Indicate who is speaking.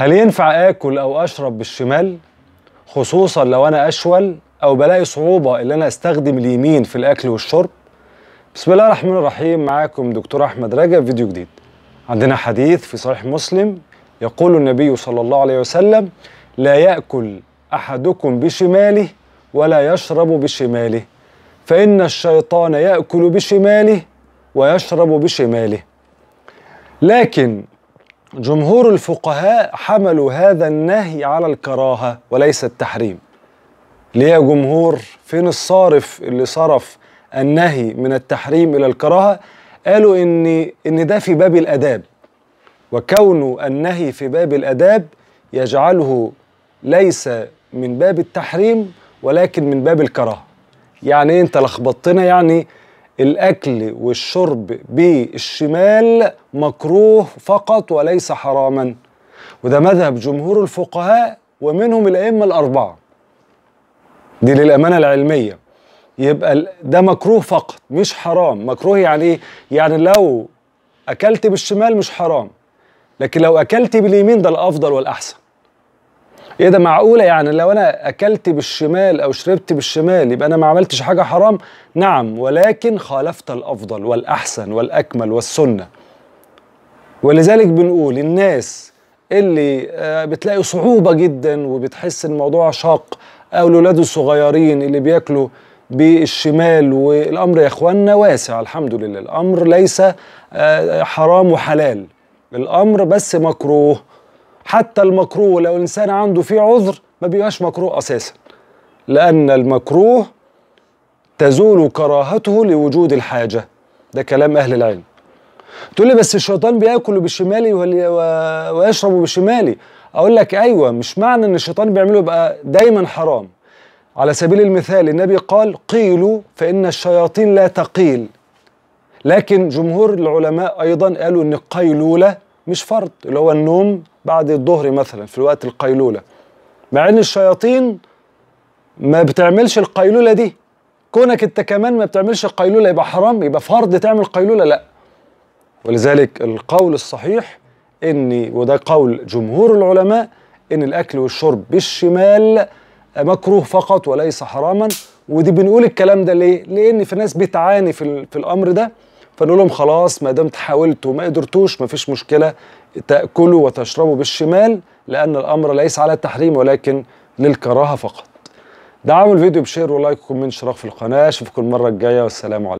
Speaker 1: هل ينفع آكل أو أشرب بالشمال؟ خصوصا لو أنا أشول أو بلاقي صعوبة إن أنا أستخدم اليمين في الأكل والشرب بسم الله الرحمن الرحيم معاكم دكتور أحمد رجب فيديو جديد عندنا حديث في صحيح مسلم يقول النبي صلى الله عليه وسلم لا يأكل أحدكم بشماله ولا يشرب بشماله فإن الشيطان يأكل بشماله ويشرب بشماله لكن جمهور الفقهاء حملوا هذا النهي على الكراهة وليس التحريم ليه يا جمهور فين الصارف اللي صرف النهي من التحريم إلى الكراهة قالوا إن, إن ده في باب الأداب وكون النهي في باب الأداب يجعله ليس من باب التحريم ولكن من باب الكراهة يعني إيه انت لخبطتنا يعني الاكل والشرب بالشمال مكروه فقط وليس حراما وده مذهب جمهور الفقهاء ومنهم الائمه الاربعه دي للامانه العلميه يبقى ده مكروه فقط مش حرام مكروه يعني ايه يعني لو اكلت بالشمال مش حرام لكن لو اكلت باليمين ده الافضل والاحسن ايه ده معقوله يعني لو انا اكلت بالشمال او شربت بالشمال يبقى انا ما عملتش حاجه حرام نعم ولكن خالفت الافضل والاحسن والاكمل والسنه ولذلك بنقول الناس اللي آه، بتلاقي صعوبه جدا وبتحس ان الموضوع شاق او الاولاد الصغيرين اللي بياكلوا بالشمال والامر يا اخواننا واسع الحمد لله الامر ليس آه، حرام وحلال الامر بس مكروه حتى المكروه لو الانسان عنده فيه عذر ما بيبقاش مكروه اساسا لان المكروه تزول كراهته لوجود الحاجه ده كلام اهل العلم تقول لي بس الشيطان بياكل بالشمالي ويشرب بالشمالي اقول لك ايوه مش معنى ان الشيطان بيعمله يبقى دايما حرام على سبيل المثال النبي قال قيلوا فان الشياطين لا تقيل لكن جمهور العلماء ايضا قالوا ان القيلوله مش فرض اللي هو النوم بعد الظهر مثلا في وقت القيلولة مع ان الشياطين ما بتعملش القيلولة دي كونك انت كمان ما بتعملش القيلولة يبقى حرام يبقى فرض تعمل قيلولة لا ولذلك القول الصحيح ان وده قول جمهور العلماء ان الاكل والشرب بالشمال مكروه فقط وليس حراما ودي بنقول الكلام ده ليه؟ لان في ناس بتعاني في, في الامر ده فنقول لهم خلاص ما دمت حاولت وما قدرتوش مفيش مشكله تاكلوا وتشربوا بالشمال لان الامر ليس على التحريم ولكن للكراهه فقط دعموا الفيديو بشير ولايك وكومنت اشتراك في القناه اشوفكم المره الجايه والسلام عليكم